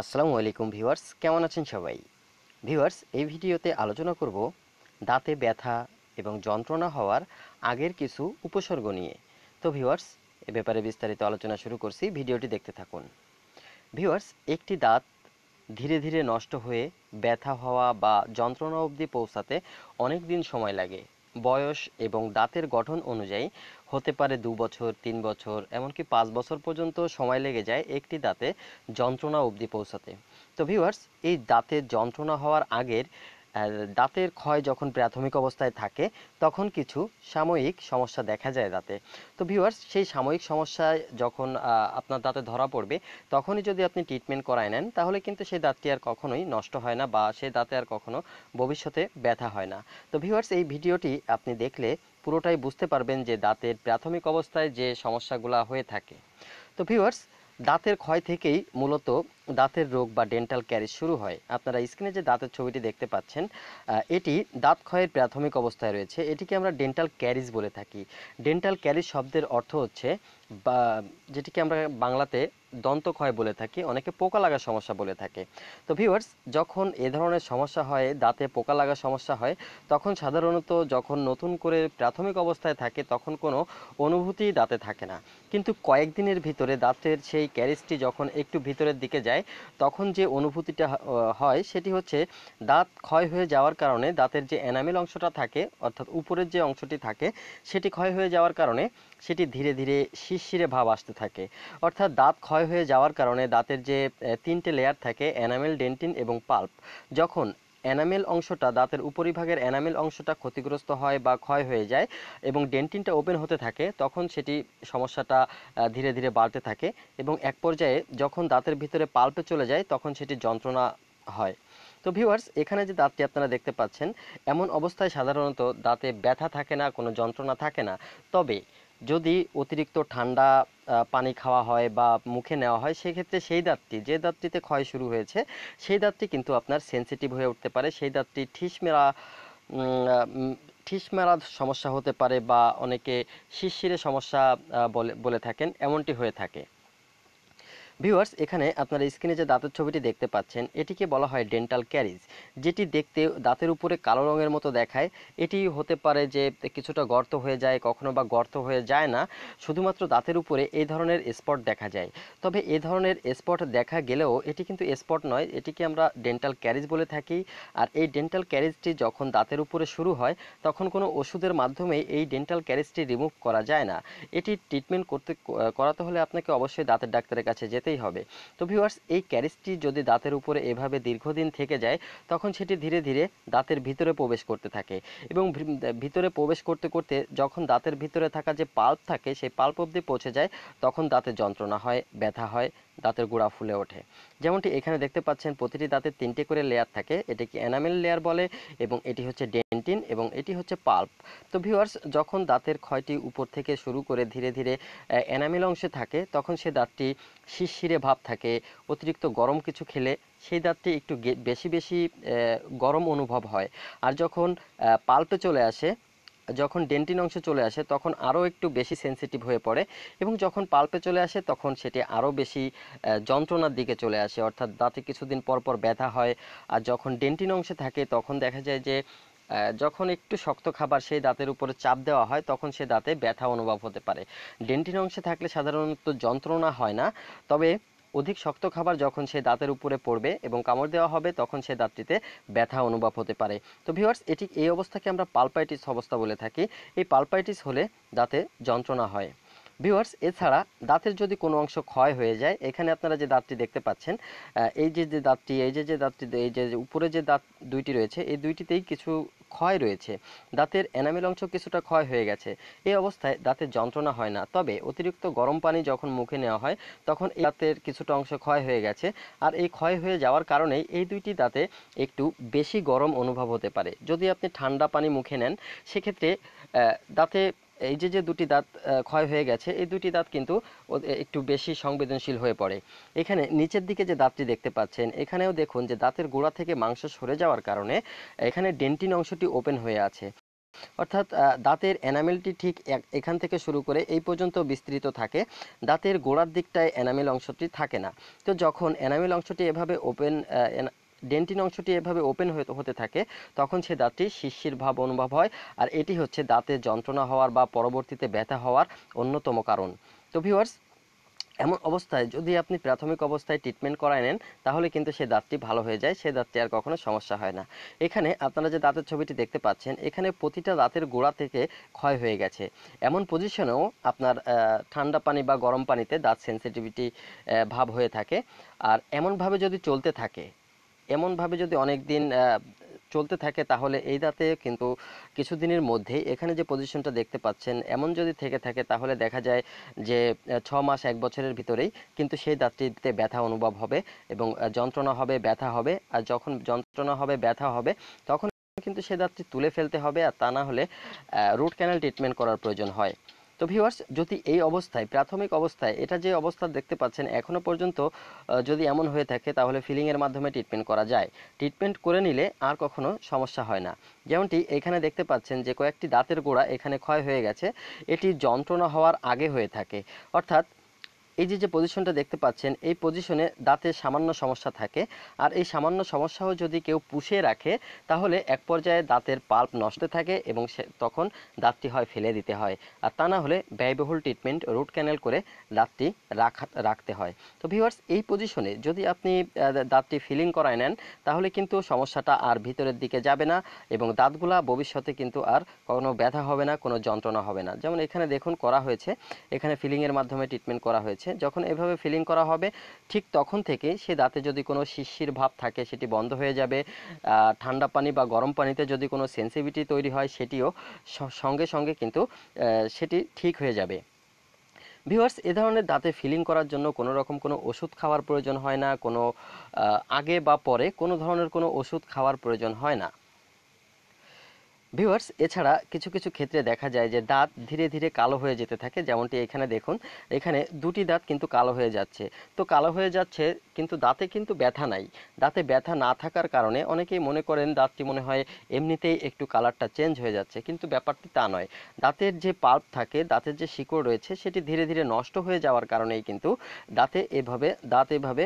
আসসালামু আলাইকুম ভিউয়ার্স কেমন আছেন সবাই ভিউয়ার্স এই ভিডিওতে আলোচনা করব দাঁতে ব্যথা এবং যন্ত্রণা হওয়ার আগের কিছু উপসর্গ নিয়ে তো ভিউয়ার্স এ ব্যাপারে বিস্তারিত আলোচনা শুরু করছি ভিডিওটি দেখতে থাকুন ভিউয়ার্স একটি দাঁত ধীরে ধীরে নষ্ট হয়ে ব্যথা হওয়া বা যন্ত্রণা অবধি পৌঁছাতে অনেক দিন সময় লাগে বয়স এবং দাঁতের গঠন অনুযায়ী হতে পারে দু বছর তিন বছর এমনকি পাঁচ বছর পর্যন্ত সময় লেগে যায় একটি দাঁতে যন্ত্রণা অবধি পৌঁছাতে তো ভিউয়ার্স এই দাঁতের যন্ত্রণা হওয়ার আগের দাঁতের ক্ষয় যখন প্রাথমিক অবস্থায় থাকে তখন কিছু সাময়িক সমস্যা দেখা যায় দাঁতে তো ভিউয়ার্স সেই সাময়িক সমস্যায় যখন আপনার দাঁতে ধরা পড়বে তখনই যদি আপনি ট্রিটমেন্ট করাই নেন তাহলে কিন্তু সেই দাঁতটি আর কখনোই নষ্ট হয় না বা সেই দাঁতে আর কখনো ভবিষ্যতে ব্যথা হয় না তো ভিউয়ার্স এই ভিডিওটি আপনি দেখলে পুরোটাই বুঝতে পারবেন যে দাঁতের প্রাথমিক অবস্থায় যে সমস্যাগুলো হয়ে থাকে তো ভিউয়ার্স দাঁতের ক্ষয় থেকেই মূলত দাঁতের রোগ বা ডেন্টাল ক্যারিজ শুরু হয় আপনারা স্ক্রিনে যে দাঁতের ছবিটি দেখতে পাচ্ছেন এটি দাঁত ক্ষয়ের প্রাথমিক অবস্থায় রয়েছে এটিকে আমরা ডেন্টাল ক্যারিজ বলে থাকি ডেন্টাল ক্যারিজ শব্দের অর্থ হচ্ছে বা যেটিকে আমরা বাংলাতে দন্ত ক্ষয় বলে থাকি অনেকে পোকা লাগার সমস্যা বলে থাকে তো ভিউয়ার্স যখন এ ধরনের সমস্যা হয় দাঁতে পোকা লাগার সমস্যা হয় তখন সাধারণত যখন নতুন করে প্রাথমিক অবস্থায় থাকে তখন কোনো অনুভূতি দাঁতে থাকে না কিন্তু কয়েকদিনের ভিতরে দাঁতের সেই ক্যারিসটি যখন একটু ভিতরের দিকে যায় তখন যে অনুভূতিটা হয় সেটি হচ্ছে দাঁত ক্ষয় হয়ে যাওয়ার কারণে দাঁতের যে এনামেল অংশটা থাকে অর্থাৎ উপরের যে অংশটি থাকে সেটি ক্ষয় হয়ে যাওয়ার কারণে সেটি ধীরে ধীরে শিরশিরে ভাব আসতে থাকে অর্থাৎ দাঁত ক্ষয় ক্ষয় হয়ে যাওয়ার কারণে দাঁতের যে তিনটে লেয়ার থাকে অ্যানামেল ডেন্টিন এবং পাল্প যখন অ্যানামেল অংশটা দাঁতের উপরিভাগের অ্যানামেল অংশটা ক্ষতিগ্রস্ত হয় বা ক্ষয় হয়ে যায় এবং ডেন্টিনটা ওপেন হতে থাকে তখন সেটি সমস্যাটা ধীরে ধীরে বাড়তে থাকে এবং এক পর্যায়ে যখন দাঁতের ভিতরে পাল্পে চলে যায় তখন সেটি যন্ত্রণা হয় তো ভিউয়ার্স এখানে যে দাঁতটি আপনারা দেখতে পাচ্ছেন এমন অবস্থায় সাধারণত দাঁতে ব্যথা থাকে না কোনো যন্ত্রণা থাকে না তবে যদি অতিরিক্ত ঠান্ডা পানি খাওয়া হয় বা মুখে নেওয়া হয় সেক্ষেত্রে সেই দাঁতটি যে দাঁতটিতে ক্ষয় শুরু হয়েছে সেই দাঁতটি কিন্তু আপনার সেন্সিটিভ হয়ে উঠতে পারে সেই দাঁতটি ঠিস মেরা ঠিস মেরার সমস্যা হতে পারে বা অনেকে শিরশিরে সমস্যা বলে বলে থাকেন এমনটি হয়ে থাকে ভিউয়ার্স এখানে আপনারা স্ক্রিনে যে দাঁতের ছবিটি দেখতে পাচ্ছেন এটিকে বলা হয় ডেন্টাল ক্যারিজ যেটি দেখতে দাঁতের উপরে কালো রঙের মতো দেখায় এটি হতে পারে যে কিছুটা গর্ত হয়ে যায় কখনো বা গর্ত হয়ে যায় না শুধুমাত্র দাঁতের উপরে এই ধরনের স্পট দেখা যায় তবে এ ধরনের স্পট দেখা গেলেও এটি কিন্তু স্পট নয় এটিকে আমরা ডেন্টাল ক্যারিজ বলে থাকি আর এই ডেন্টাল ক্যারিজটি যখন দাঁতের উপরে শুরু হয় তখন কোনো ওষুধের মাধ্যমে এই ডেন্টাল ক্যারিজটি রিমুভ করা যায় না এটি ট্রিটমেন্ট করতে করাতে হলে আপনাকে অবশ্যই দাঁতের ডাক্তারের কাছে যেতে করতেই হবে তো ভিউয়ার্স এই ক্যারিসটি যদি দাঁতের উপরে এভাবে দীর্ঘদিন থেকে যায় তখন সেটি ধীরে ধীরে দাঁতের ভিতরে প্রবেশ করতে থাকে এবং ভিতরে প্রবেশ করতে করতে যখন দাঁতের ভিতরে থাকা যে পাল্প থাকে সেই পাল্প অবধি পৌঁছে যায় তখন দাঁতের যন্ত্রণা হয় ব্যথা হয় দাঁতের গোড়া ফুলে ওঠে যেমনটি এখানে দেখতে পাচ্ছেন প্রতিটি দাঁতের তিনটে করে লেয়ার থাকে এটিকে এনামেল লেয়ার বলে এবং এটি হচ্ছে ডেন্টিন এবং এটি হচ্ছে পাল্প তো ভিউয়ার্স যখন দাঁতের ক্ষয়টি উপর থেকে শুরু করে ধীরে ধীরে এনামেল অংশে থাকে তখন সে দাঁতটি শিরশিরে ভাব থাকে অতিরিক্ত গরম কিছু খেলে সেই দাঁতটি একটু বেশি বেশি গরম অনুভব হয় আর যখন পাল্পে চলে আসে যখন ডেন্টিন অংশে চলে আসে তখন আরও একটু বেশি সেন্সিটিভ হয়ে পড়ে এবং যখন পাল্পে চলে আসে তখন সেটি আরও বেশি যন্ত্রণার দিকে চলে আসে অর্থাৎ দাঁতে কিছুদিন পর পর ব্যথা হয় আর যখন ডেন্টিন অংশে থাকে তখন দেখা যায় যে যখন একটু শক্ত খাবার সেই দাঁতের উপরে চাপ দেওয়া হয় তখন সে দাঁতে ব্যথা অনুভব হতে পারে ডেন্টিন অংশে থাকলে সাধারণত যন্ত্রণা হয় না তবে অধিক শক্ত খাবার যখন সে দাঁতের উপরে পড়বে এবং কামড় দেওয়া হবে তখন সে দাঁতটিতে ব্যথা অনুভব হতে পারে তো ভিওয়ার্স এটি এই অবস্থাকে আমরা পালপাইটিস অবস্থা বলে থাকি এই পালপাইটিস হলে দাঁতে যন্ত্রণা হয় ভিওয়ার্স এছাড়া দাঁতের যদি কোনো অংশ ক্ষয় হয়ে যায় এখানে আপনারা যে দাঁতটি দেখতে পাচ্ছেন এই যে যে দাঁতটি এই যে যে দাঁতটি এই যে উপরে যে দাঁত দুইটি রয়েছে এই দুইটিতেই কিছু ক্ষয় রয়েছে দাঁতের এনামেল অংশ কিছুটা ক্ষয় হয়ে গেছে এই অবস্থায় দাঁতের যন্ত্রণা হয় না তবে অতিরিক্ত গরম পানি যখন মুখে নেওয়া হয় তখন এই দাঁতের কিছুটা অংশ ক্ষয় হয়ে গেছে আর এই ক্ষয় হয়ে যাওয়ার কারণেই এই দুইটি দাঁতে একটু বেশি গরম অনুভব হতে পারে যদি আপনি ঠান্ডা পানি মুখে নেন সেক্ষেত্রে দাঁতে এই যে যে দুটি দাঁত ক্ষয় হয়ে গেছে এই দুটি দাঁত কিন্তু একটু বেশি সংবেদনশীল হয়ে পড়ে এখানে নিচের দিকে যে দাঁতটি দেখতে পাচ্ছেন এখানেও দেখুন যে দাঁতের গোড়া থেকে মাংস সরে যাওয়ার কারণে এখানে ডেন্টিন অংশটি ওপেন হয়ে আছে অর্থাৎ দাঁতের এনামেলটি ঠিক এখান থেকে শুরু করে এই পর্যন্ত বিস্তৃত থাকে দাঁতের গোড়ার দিকটায় এনামেল অংশটি থাকে না তো যখন এনামেল অংশটি এভাবে ওপেন ডেন্টিন অংশটি এভাবে ওপেন হতে থাকে তখন সে দাঁতটি শিরশির ভাব অনুভব হয় আর এটি হচ্ছে দাঁতে যন্ত্রণা হওয়ার বা পরবর্তীতে ব্যথা হওয়ার অন্যতম কারণ তো ভিউয়ার্স এমন অবস্থায় যদি আপনি প্রাথমিক অবস্থায় ট্রিটমেন্ট করায় নেন তাহলে কিন্তু সে দাঁতটি ভালো হয়ে যায় সে দাঁতটি আর কখনো সমস্যা হয় না এখানে আপনারা যে দাঁতের ছবিটি দেখতে পাচ্ছেন এখানে প্রতিটা দাঁতের গোড়া থেকে ক্ষয় হয়ে গেছে এমন পজিশনেও আপনার ঠান্ডা পানি বা গরম পানিতে দাঁত সেন্সিটিভিটি ভাব হয়ে থাকে আর এমনভাবে যদি চলতে থাকে এমনভাবে যদি অনেক দিন চলতে থাকে তাহলে এই কিন্তু কিছুদিনের মধ্যেই এখানে যে পজিশনটা দেখতে পাচ্ছেন এমন যদি থেকে থাকে তাহলে দেখা যায় যে ছ মাস এক বছরের ভিতরেই কিন্তু সেই দাঁতটিতে ব্যথা অনুভব হবে এবং যন্ত্রণা হবে ব্যথা হবে আর যখন যন্ত্রণা হবে ব্যথা হবে তখন কিন্তু সে দাঁতটি তুলে ফেলতে হবে আর তা না হলে রুট ক্যানাল ট্রিটমেন্ট করার প্রয়োজন হয় তো ভিউয়ার্স যদি এই অবস্থায় প্রাথমিক অবস্থায় এটা যে অবস্থা দেখতে পাচ্ছেন এখনও পর্যন্ত যদি এমন হয়ে থাকে তাহলে ফিলিংয়ের মাধ্যমে ট্রিটমেন্ট করা যায় ট্রিটমেন্ট করে নিলে আর কখনো সমস্যা হয় না যেমনটি এখানে দেখতে পাচ্ছেন যে কয়েকটি দাঁতের গোড়া এখানে ক্ষয় হয়ে গেছে এটি যন্ত্রণা হওয়ার আগে হয়ে থাকে অর্থাৎ এই যে যে পজিশনটা দেখতে পাচ্ছেন এই পজিশনে দাঁতের সামান্য সমস্যা থাকে আর এই সামান্য সমস্যাও যদি কেউ পুষে রাখে তাহলে এক পর্যায়ে দাঁতের পাল্প নষ্ট থাকে এবং সে তখন দাঁতটি হয় ফেলে দিতে হয় আর তা না হলে ব্যয়বহুল ট্রিটমেন্ট রুট ক্যানেল করে দাঁতটি রাখা রাখতে হয় তো ভিওয়ার্স এই পজিশনে যদি আপনি দাঁতটি ফিলিং করায় নেন তাহলে কিন্তু সমস্যাটা আর ভিতরের দিকে যাবে না এবং দাঁতগুলা ভবিষ্যতে কিন্তু আর কোনো ব্যথা হবে না কোনো যন্ত্রণা হবে না যেমন এখানে দেখুন করা হয়েছে এখানে ফিলিংয়ের মাধ্যমে ট্রিটমেন্ট করা হয়েছে রয়েছে যখন এভাবে ফিলিং করা হবে ঠিক তখন থেকে সে দাঁতে যদি কোনো শিশির ভাব থাকে সেটি বন্ধ হয়ে যাবে ঠান্ডা পানি বা গরম পানিতে যদি কোনো সেন্সিভিটি তৈরি হয় সেটিও সঙ্গে সঙ্গে কিন্তু সেটি ঠিক হয়ে যাবে ভিউয়ার্স এ ধরনের দাঁতে ফিলিং করার জন্য কোনো রকম কোনো ওষুধ খাওয়ার প্রয়োজন হয় না কোনো আগে বা পরে কোনো ধরনের কোনো ওষুধ খাওয়ার প্রয়োজন হয় না ভিউয়ার্স এছাড়া কিছু কিছু ক্ষেত্রে দেখা যায় যে দাঁত ধীরে ধীরে কালো হয়ে যেতে থাকে যেমনটি এখানে দেখুন এখানে দুটি দাঁত কিন্তু কালো হয়ে যাচ্ছে তো কালো হয়ে যাচ্ছে কিন্তু দাঁতে কিন্তু ব্যথা নাই দাঁতে ব্যথা না থাকার কারণে অনেকেই মনে করেন দাঁতটি মনে হয় এমনিতেই একটু কালারটা চেঞ্জ হয়ে যাচ্ছে কিন্তু ব্যাপারটি তা নয় দাঁতের যে পাল্প থাকে দাঁতের যে শিকড় রয়েছে সেটি ধীরে ধীরে নষ্ট হয়ে যাওয়ার কারণেই কিন্তু দাঁতে এভাবে দাঁত এভাবে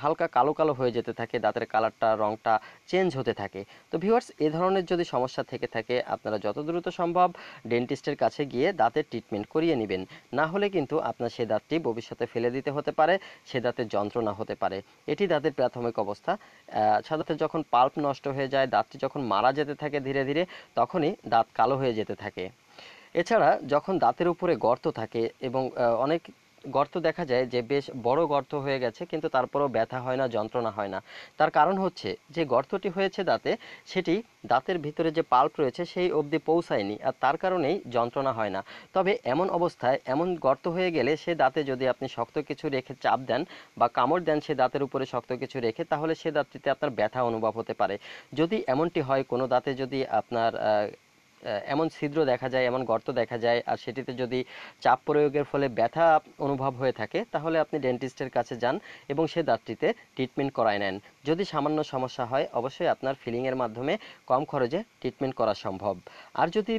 হালকা কালো কালো হয়ে যেতে থাকে দাঁতের কালারটা রঙটা চেঞ্জ হতে থাকে তো ভিউয়ার্স এ ধরনের যদি সমস্যা থেকে থাকে আপনারা যত দ্রুত সম্ভব ডেন্টিস্টের কাছে গিয়ে দাঁতের ট্রিটমেন্ট করিয়ে নেবেন না হলে কিন্তু আপনার সে দাঁতটি ভবিষ্যতে ফেলে দিতে হতে পারে সে দাঁতের যন্ত্রণা হতে পারে এটি দাঁতের প্রাথমিক অবস্থা সাধারণত যখন পাল্প নষ্ট হয়ে যায় দাঁতটি যখন মারা যেতে থাকে ধীরে ধীরে তখনই দাঁত কালো হয়ে যেতে থাকে এছাড়া যখন দাঁতের উপরে গর্ত থাকে এবং অনেক গর্ত দেখা যায় যে বেশ বড় গর্ত হয়ে গেছে কিন্তু তারপরও ব্যথা হয় না যন্ত্রণা হয় না তার কারণ হচ্ছে যে গর্তটি হয়েছে দাঁতে সেটি দাঁতের ভিতরে যে পাল্প রয়েছে সেই অবধি পৌঁছায়নি আর তার কারণেই যন্ত্রণা হয় না তবে এমন অবস্থায় এমন গর্ত হয়ে গেলে সে দাঁতে যদি আপনি শক্ত কিছু রেখে চাপ দেন বা কামড় দেন সে দাঁতের উপরে শক্ত কিছু রেখে তাহলে সে দাঁতটিতে আপনার ব্যথা অনুভব হতে পারে যদি এমনটি হয় কোনো দাঁতে যদি আপনার এমন ছিদ্র দেখা যায় এমন গর্ত দেখা যায় আর সেটিতে যদি চাপ প্রয়োগের ফলে ব্যথা অনুভব হয়ে থাকে তাহলে আপনি ডেন্টিস্টের কাছে যান এবং সে দাঁতটিতে ট্রিটমেন্ট করায় নেন যদি সামান্য সমস্যা হয় অবশ্যই আপনার ফিলিংয়ের মাধ্যমে কম খরচে ট্রিটমেন্ট করা সম্ভব আর যদি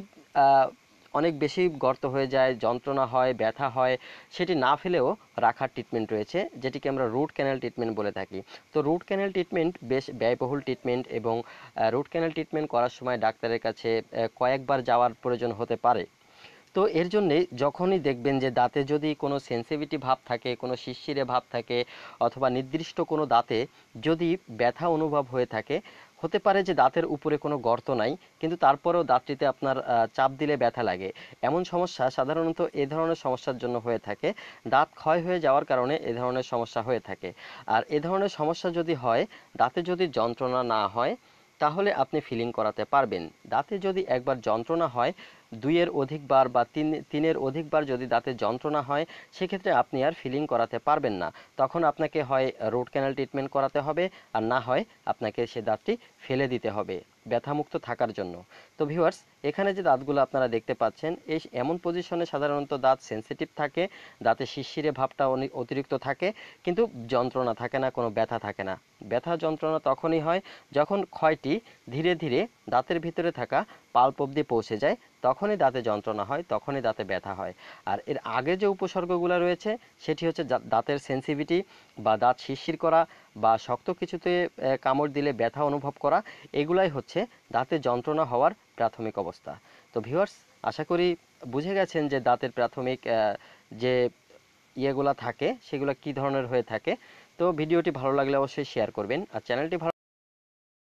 অনেক বেশি গর্ত হয়ে যায় যন্ত্রণা হয় ব্যথা হয় সেটি না ফেলেও রাখার ট্রিটমেন্ট রয়েছে যেটিকে আমরা রুট ক্যানেল ট্রিটমেন্ট বলে থাকি তো রুট ক্যানেল ট্রিটমেন্ট বেশ ব্যয়বহুল ট্রিটমেন্ট এবং রুট ক্যানেল ট্রিটমেন্ট করার সময় ডাক্তারের কাছে কয়েকবার যাওয়ার প্রয়োজন হতে পারে তো এর জন্যে যখনই দেখবেন যে দাঁতে যদি কোনো সেন্সিভিটি ভাব থাকে কোনো শিশিরে ভাব থাকে অথবা নির্দিষ্ট কোনো দাঁতে যদি ব্যথা অনুভব হয়ে থাকে হতে পারে যে দাঁতের উপরে কোনো গর্ত নাই কিন্তু তারপরেও দাঁতটিতে আপনার চাপ দিলে ব্যথা লাগে এমন সমস্যা সাধারণত এ ধরনের সমস্যার জন্য হয়ে থাকে দাঁত ক্ষয় হয়ে যাওয়ার কারণে এ ধরনের সমস্যা হয়ে থাকে আর এ ধরনের সমস্যা যদি হয় দাঁতে যদি যন্ত্রণা না হয় তাহলে আপনি ফিলিং করাতে পারবেন দাঁতে যদি একবার যন্ত্রণা হয় দুইয়ের অধিকবার বা তিন তিনের অধিকবার যদি দাঁতে যন্ত্রণা হয় সেক্ষেত্রে আপনি আর ফিলিং করাতে পারবেন না তখন আপনাকে হয় রুট ক্যানাল ট্রিটমেন্ট করাতে হবে আর না হয় আপনাকে সে দাঁতটি ফেলে দিতে হবে ব্যথামুক্ত থাকার জন্য তো ভিউয়ার্স এখানে যে দাঁতগুলো আপনারা দেখতে পাচ্ছেন এই এমন পজিশনে সাধারণত দাঁত সেন্সিটিভ থাকে দাঁতে শিরশিরে ভাবটা অতিরিক্ত থাকে কিন্তু যন্ত্রণা থাকে না কোনো ব্যথা থাকে না ব্যথা যন্ত্রণা তখনই হয় যখন ক্ষয়টি ধীরে ধীরে দাঁতের ভিতরে থাকা পাল্প অবধি পৌঁছে যায় তখনই দাঁতে যন্ত্রণা হয় তখনই দাঁতে ব্যথা হয় আর এর আগে যে উপসর্গগুলো রয়েছে সেটি হচ্ছে দাঁতের সেন্সিভিটি বা দাঁত শিরশির করা বা শক্ত কিছুতে কামড় দিলে ব্যথা অনুভব করা এগুলাই হচ্ছে দাঁতে যন্ত্রণা হওয়ার প্রাথমিক অবস্থা তো ভিউয়ার্স আশা করি বুঝে গেছেন যে দাঁতের প্রাথমিক যে ইয়েগুলো থাকে সেগুলো কি ধরনের হয়ে থাকে তো ভিডিওটি ভালো লাগলে অবশ্যই শেয়ার করবেন আর চ্যানেলটি ভালো